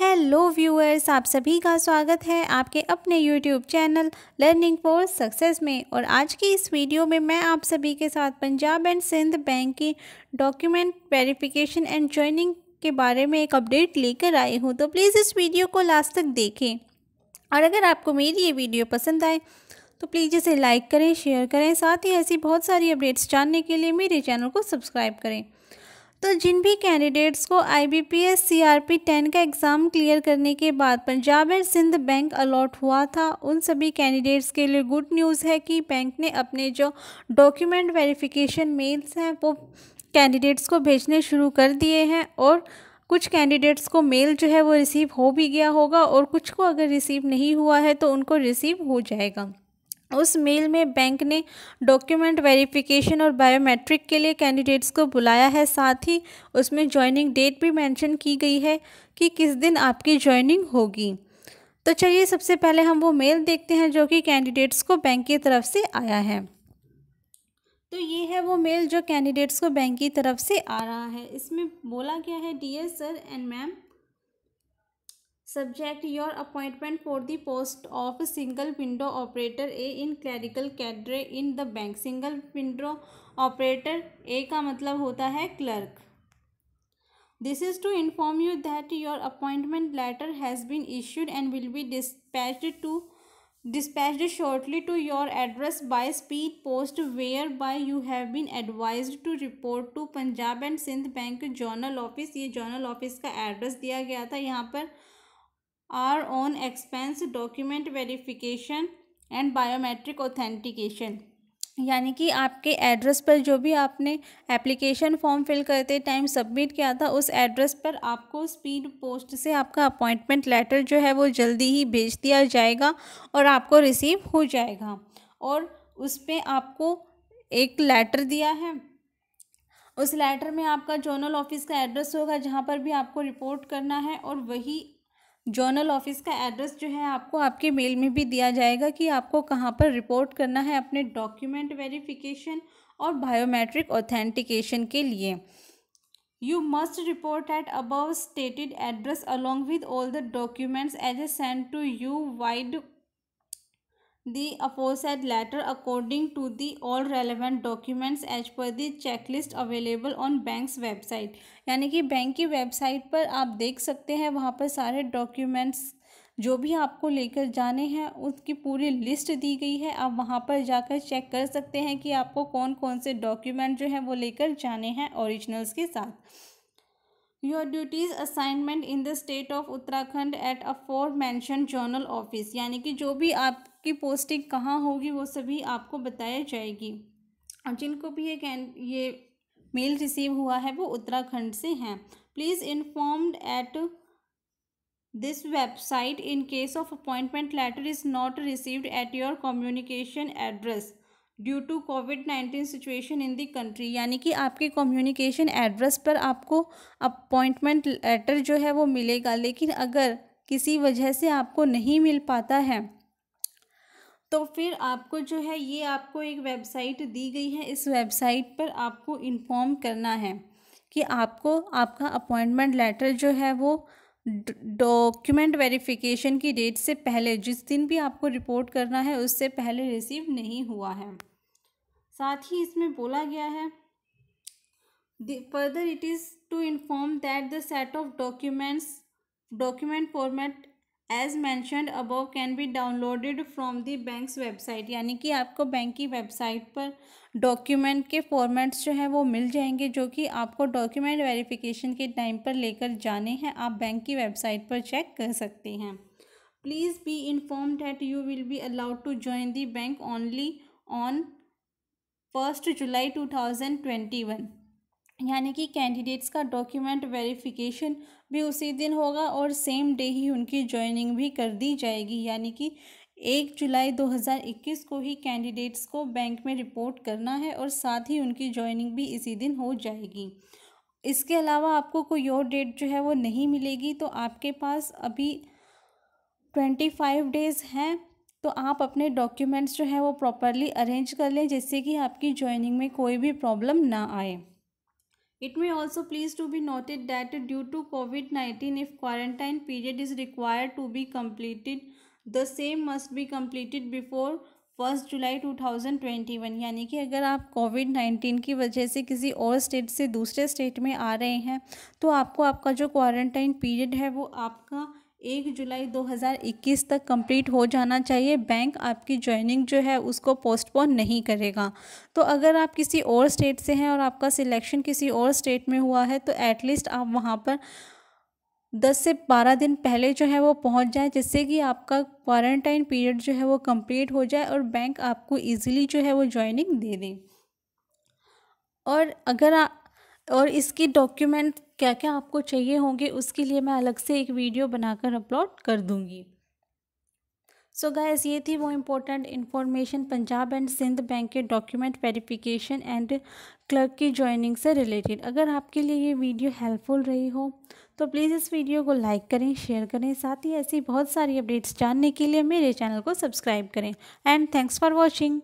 hello viewers आप सभी का स्वागत है आपके अपने YouTube channel learning for success में और आज की इस वीडियो में मैं आप सभी के साथ पंजाब एंड सिंध बैंक की डॉक्यूमेंट वेरिफिकेशन एंड ज्वाइनिंग के बारे में एक अपडेट लेकर आई हूँ तो प्लीज़ इस वीडियो को लास्ट तक देखें और अगर आपको मेरी ये वीडियो पसंद आए तो प्लीज़ इसे लाइक करें शेयर करें साथ ही ऐसी बहुत सारी अपडेट्स जानने के लिए मेरे चैनल को सब्सक्राइब करें तो जिन भी कैंडिडेट्स को I B P S C R P ten का एग्ज़ाम क्लियर करने के बाद Punjab and Sind Bank allot हुआ था उन सभी कैंडिडेट्स के लिए गुड न्यूज़ है कि बैंक ने अपने जो डॉक्यूमेंट वेरिफिकेशन मेल्स हैं वो कैंडिडेट्स को भेजने शुरू कर दिए हैं और कुछ कैंडिडेट्स को मेल जो है वो रिसीव हो भी गया होगा और कुछ को अगर रिसीव नहीं हुआ है तो उनको रिसीव हो जाएगा उस मेल में बैंक ने डॉक्यूमेंट वेरिफिकेशन और बायोमेट्रिक के लिए कैंडिडेट्स को बुलाया है साथ ही उसमें जॉइनिंग डेट भी मेंशन की गई है कि किस दिन आपकी जॉइनिंग होगी तो चलिए सबसे पहले हम वो मेल देखते हैं जो कि कैंडिडेट्स को बैंक की तरफ से आया है तो ये है वो मेल जो कैंडिडेट्स को बैंक की तरफ से आ रहा है इसमें बोला गया है dear sir and ma'am subject your appointment for the post of single window operator a in clerical cadre in the bank single window operator a का मतलब होता है clerk this is to inform you that your appointment letter has been issued and will be dispatched to dispatched shortly to your address by speed post whereby you have been advised to report to Punjab and Sind bank zonal office ये zonal office का address दिया गया था यहाँ पर are on expense document verification and biometric authentication यानी कि आपके एड्रेस पर जो भी आपने एप्लीकेशन फॉर्म फिल करते टाइम सबमिट किया था उस एड्रेस पर आपको स्पीड पोस्ट से आपका अपॉइंटमेंट लेटर जो है वो जल्दी ही भेज दिया जाएगा और आपको रिसीव हो जाएगा और उस पर आपको एक लेटर दिया है उस लेटर में आपका जोनल ऑफिस का एड्रेस होगा जहाँ पर भी आपको रिपोर्ट करना है और वही जोनल ऑफिस का एड्रेस जो है आपको आपके मेल में भी दिया जाएगा कि आपको कहाँ पर रिपोर्ट करना है अपने डॉक्यूमेंट वेरिफिकेशन और बायोमेट्रिक ऑथेंटिकेशन के लिए you must report at above stated address along with all the documents as a sent to you vide the aforesaid letter according to the all relevant documents as per the checklist available on banks website यानी कि bank की website पर आप देख सकते हैं वहाँ पर सारे डॉक्यूमेंट्स जो भी आपको लेकर जाने हैं उसकी पूरी लिस्ट दी गई है आप वहाँ पर जाकर चेक कर सकते हैं कि आपको कौन कौन से डॉक्यूमेंट जो हैं वो लेकर जाने हैं ओरिजिनल्स के साथ your duties assignment in the state of Uttarakhand at aforementioned zonal office यानी कि जो भी आपकी पोस्टिंग कहाँ होगी वो सभी आपको बताया जाएगी और जिनको भी ये कैन ये मेल रिसीव हुआ है वो उत्तराखंड से हैं please informed at this website in case of appointment letter is not received at your communication address due to covid nineteen situation in the country यानी कि आपके कम्युनिकेशन एड्रेस पर आपको अपॉइंटमेंट लेटर जो है वो मिलेगा लेकिन अगर किसी वजह से आपको नहीं मिल पाता है तो फिर आपको जो है ये आपको एक वेबसाइट दी गई है इस वेबसाइट पर आपको इन्फॉर्म करना है कि आपको आपका अपॉइंटमेंट लेटर जो है वो डॉक्यूमेंट वेरिफिकेशन की डेट से पहले जिस दिन भी आपको रिपोर्ट करना है उससे पहले रिसीव नहीं हुआ है साथ ही इसमें बोला गया है further it is to inform that the set of documents document format as mentioned above can be downloaded from the bank's website यानी कि आपको बैंक की वेबसाइट पर डॉक्यूमेंट के फॉर्मेट्स जो है वो मिल जाएंगे जो कि आपको डॉक्यूमेंट वेरीफिकेशन के टाइम पर लेकर जाने हैं आप बैंक की वेबसाइट पर चेक कर सकते हैं please be inform that you will be allowed to join the bank only on first July two thousand twenty one यानी कि कैंडिडेट्स का डॉक्यूमेंट वेरिफिकेशन भी उसी दिन होगा और सेम डे ही उनकी ज्वाइनिंग भी कर दी जाएगी यानी कि एक जुलाई 2021 को ही कैंडिडेट्स को बैंक में रिपोर्ट करना है और साथ ही उनकी ज्वाइनिंग भी इसी दिन हो जाएगी इसके अलावा आपको कोई और डेट जो है वो नहीं मिलेगी तो आपके पास अभी ट्वेंटी फाइव डेज़ हैं तो आप अपने डॉक्यूमेंट्स जो है वो प्रॉपरली अरेंज कर लें जिससे कि आपकी ज्वाइनिंग में कोई भी प्रॉब्लम ना आए it may also please to be noted that due to covid nineteen if quarantine period is require to be completed the same must be completed before first July two thousand twenty one यानी कि अगर आप Covid nineteen की वजह से किसी और state से दूसरे स्टेट में आ रहे हैं तो आपको आपका जो क्वारंटाइन पीरियड है वो आपका एक जुलाई 2021 तक कंप्लीट हो जाना चाहिए बैंक आपकी ज्वाइनिंग जो है उसको पोस्टपोन नहीं करेगा तो अगर आप किसी और स्टेट से हैं और आपका सिलेक्शन किसी और स्टेट में हुआ है तो एटलीस्ट आप वहाँ पर दस से बारह दिन पहले जो है वो पहुंच जाए जिससे कि आपका क्वारंटाइन पीरियड जो है वो कंप्लीट हो जाए और बैंक आपको ईजिली जो है वो ज्वाइनिंग दे दें और अगर आ, और इसकी डॉक्यूमेंट क्या क्या आपको चाहिए होंगे उसके लिए मैं अलग से एक वीडियो बनाकर अपलोड कर दूंगी सो so गायस ये थी वो important information Punjab and Sind bank के डॉक्यूमेंट वेरिफिकेशन एंड क्लर्क की ज्वाइनिंग से रिलेटेड अगर आपके लिए ये वीडियो हेल्पफुल रही हो तो प्लीज़ इस वीडियो को लाइक करें शेयर करें साथ ही ऐसी बहुत सारी अपडेट्स जानने के लिए मेरे चैनल को सब्सक्राइब करें एंड थैंक्स फॉर वॉचिंग